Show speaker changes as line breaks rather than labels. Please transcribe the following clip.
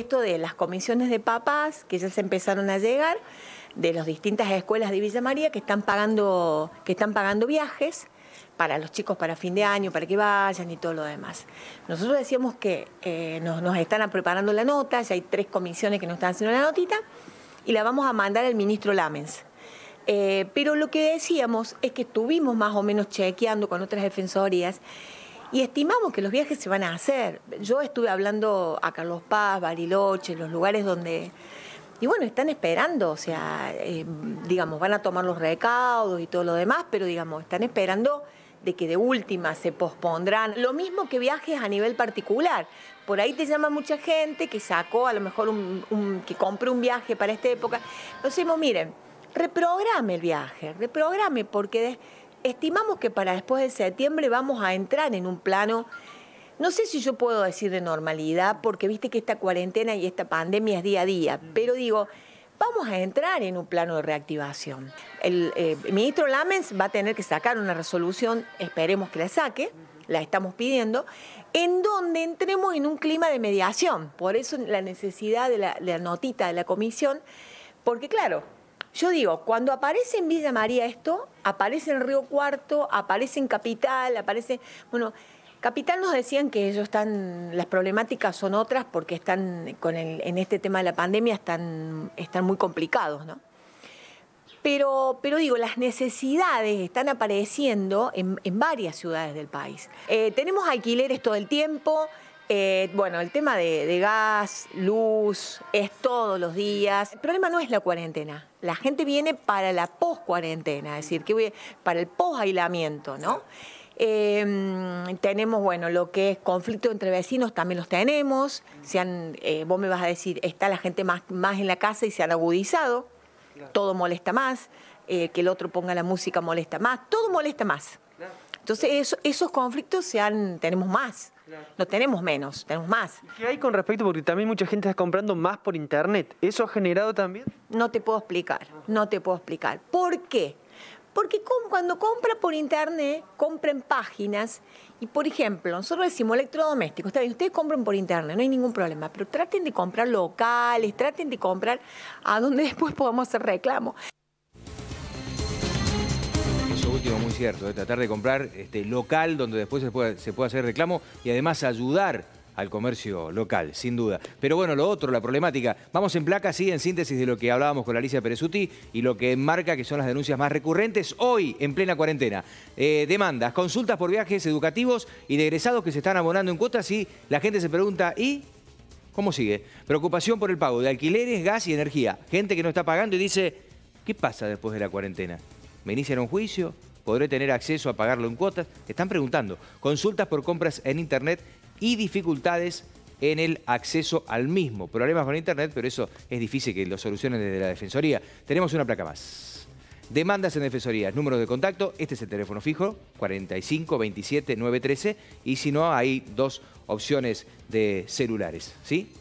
esto de las comisiones de papás que ya se empezaron a llegar, de las distintas escuelas de Villa María que están pagando, que están pagando viajes para los chicos para fin de año, para que vayan y todo lo demás. Nosotros decíamos que eh, nos, están preparando la nota, ya hay tres comisiones que nos están haciendo la notita, y la vamos a mandar al ministro Lamens. Eh, pero lo que decíamos es que estuvimos más o menos chequeando con otras defensorías y estimamos que los viajes se van a hacer. Yo estuve hablando a Carlos Paz, Bariloche, los lugares donde... Y bueno, están esperando, o sea, eh, digamos, van a tomar los recaudos y todo lo demás, pero digamos, están esperando de que de última se pospondrán. Lo mismo que viajes a nivel particular. Por ahí te llama mucha gente que sacó a lo mejor un, que compró un viaje para esta época. Entonces, miren, reprograme el viaje, reprograme porque estimamos que para después de septiembre vamos a entrar en un plano, no sé si yo puedo decir de normalidad, porque viste que esta cuarentena y esta pandemia es día a día, pero digo, vamos a entrar en un plano de reactivación. El, eh, ministro Lamens va a tener que sacar una resolución, esperemos que la saque, la estamos pidiendo, en donde entremos en un clima de mediación. Por eso la necesidad de la notita de la comisión, porque claro, yo digo, cuando aparece en Villa María esto, aparece en Río Cuarto, aparece en Capital, aparece. Bueno, Capital nos decían que ellos están, las problemáticas son otras porque están con el, en este tema de la pandemia están, están muy complicados, ¿no? Pero, digo, las necesidades están apareciendo en, varias ciudades del país. Eh, tenemos alquileres todo el tiempo, eh, bueno, el tema de, gas, luz, es todos los días. El problema no es la cuarentena. La gente viene para la post-cuarentena, es decir, que para el post-aislamiento, ¿no? Em, tenemos, bueno, lo que es conflicto entre vecinos, también los tenemos. Se eh, vos me vas a decir, está la gente más, más en la casa y se han agudizado. Todo molesta más. Eh, que el otro ponga la música molesta más. Todo molesta más. Entonces, esos conflictos se han, tenemos más. No tenemos menos, tenemos más. ¿Qué hay con respecto? Porque también mucha gente está comprando más por internet. ¿Eso ha generado también? No te puedo explicar, no te puedo explicar. ¿Por qué? Porque cuando compra por internet, compran páginas. Y por ejemplo, nosotros decimos electrodomésticos. Está bien, ustedes compran por internet, no hay ningún problema. Pero traten de comprar locales, traten de comprar a donde después podamos hacer reclamo
muy cierto, de ¿eh? tratar de comprar este, local donde después se pueda se hacer reclamo y además ayudar al comercio local, sin duda. Pero bueno, lo otro, la problemática, vamos en placa, sí, en síntesis de lo que hablábamos con Alicia Perezuti y lo que enmarca que son las denuncias más recurrentes hoy, en plena cuarentena. Eh, demandas, consultas por viajes educativos y de egresados que se están abonando en cuotas y la gente se pregunta, ¿y cómo sigue? Preocupación por el pago de alquileres, gas y energía. Gente que no está pagando y dice, ¿qué pasa después de la cuarentena? ¿Me inician un juicio? podré tener acceso a pagarlo en cuotas. están preguntando. Consultas por compras en Internet y dificultades en el acceso al mismo. Problemas con Internet, pero eso es difícil que lo solucionen desde la Defensoría. Tenemos una placa más. Demandas en Defensoría. número de contacto, este es el teléfono fijo, 45 27 913, y si no, hay dos opciones de celulares, ¿sí?